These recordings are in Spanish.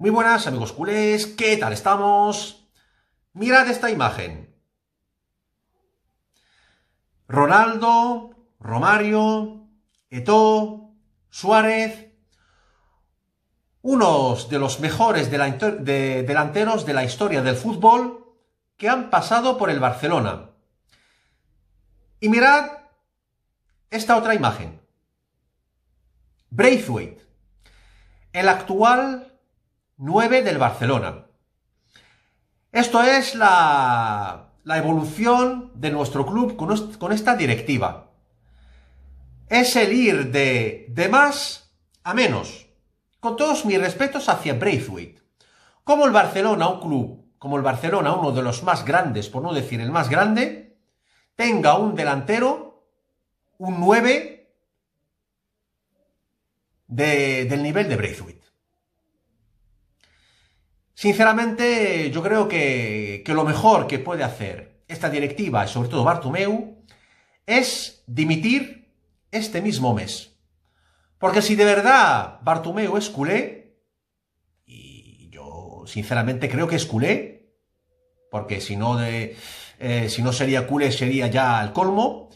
Muy buenas amigos culés, ¿qué tal estamos? Mirad esta imagen. Ronaldo, Romario, Eto, Suárez, unos de los mejores delanteros de la historia del fútbol que han pasado por el Barcelona. Y mirad esta otra imagen. Braithwaite, el actual 9 del Barcelona. Esto es la, evolución de nuestro club con, esta directiva. Es el ir de, más a menos. Con todos mis respetos hacia Braithwaite. Como el Barcelona, un club como el Barcelona, uno de los más grandes, por no decir el más grande, tenga un delantero, un 9 del nivel de Braithwaite. Sinceramente, yo creo que, lo mejor que puede hacer esta directiva, y sobre todo Bartomeu, es dimitir este mismo mes. Porque si de verdad Bartumeu es culé, y yo sinceramente creo que es culé, porque si no, eh, si no sería culé sería ya al colmo,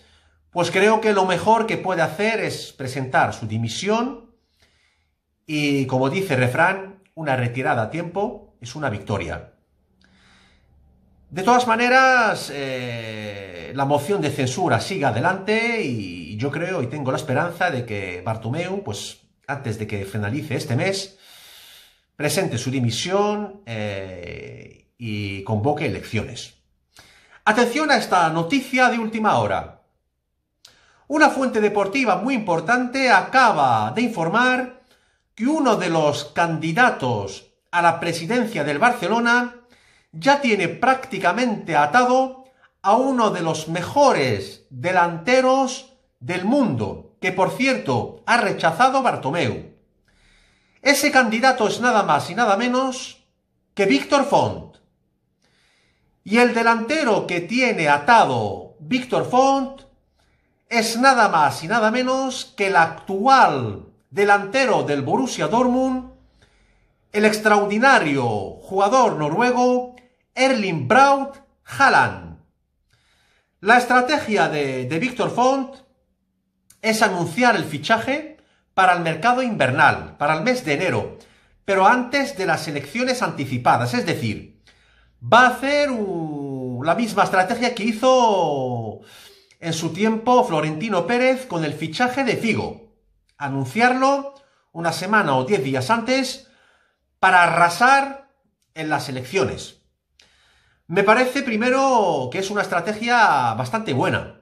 pues creo que lo mejor que puede hacer es presentar su dimisión y, como dice el refrán, una retirada a tiempo es una victoria. De todas maneras, eh, la moción de censura sigue adelante y yo creo y tengo la esperanza de que Bartomeu, pues antes de que finalice este mes, presente su dimisión eh, y convoque elecciones. Atención a esta noticia de última hora. Una fuente deportiva muy importante acaba de informar que uno de los candidatos a la presidencia del Barcelona, ya tiene prácticamente atado a uno de los mejores delanteros del mundo, que por cierto ha rechazado Bartomeu. Ese candidato es nada más y nada menos que Víctor Font. Y el delantero que tiene atado Víctor Font es nada más y nada menos que el actual delantero del Borussia Dortmund, el extraordinario jugador noruego Erling Braut Haaland. La estrategia de, Víctor Font es anunciar el fichaje para el mercado invernal, para el mes de enero, pero antes de las elecciones anticipadas. Es decir, va a hacer la misma estrategia que hizo en su tiempo Florentino Pérez con el fichaje de Figo. Anunciarlo una semana o diez días antes para arrasar en las elecciones. Me parece primero que es una estrategia bastante buena,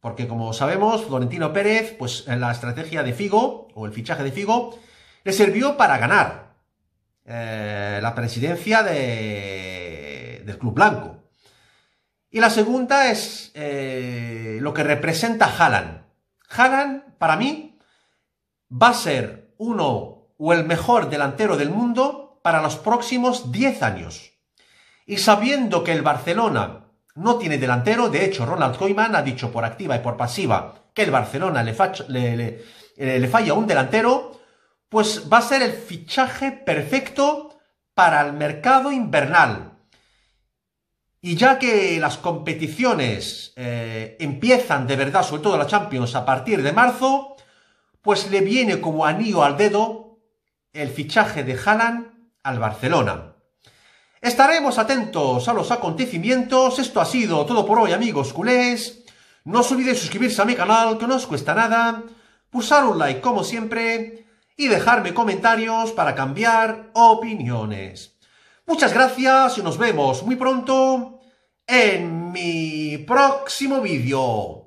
porque como sabemos, Florentino Pérez, pues en la estrategia de Figo, o el fichaje de Figo, le sirvió para ganar eh, la presidencia del Club Blanco. Y la segunda es eh, lo que representa Haaland. Haaland, para mí, va a ser uno o el mejor delantero del mundo para los próximos 10 años. Y sabiendo que el Barcelona no tiene delantero, de hecho Ronald Koeman ha dicho por activa y por pasiva que el Barcelona le, eh, le, falla un delantero, pues va a ser el fichaje perfecto para el mercado invernal. Y ya que las competiciones eh, empiezan de verdad, sobre todo la Champions, a partir de marzo, pues le viene como anillo al dedo el fichaje de Haaland al Barcelona. Estaremos atentos a los acontecimientos. Esto ha sido todo por hoy, amigos culés. No os olvidéis suscribirse a mi canal, que no os cuesta nada. Pulsar un like, como siempre. Y dejarme comentarios para cambiar opiniones. Muchas gracias y nos vemos muy pronto en mi próximo vídeo.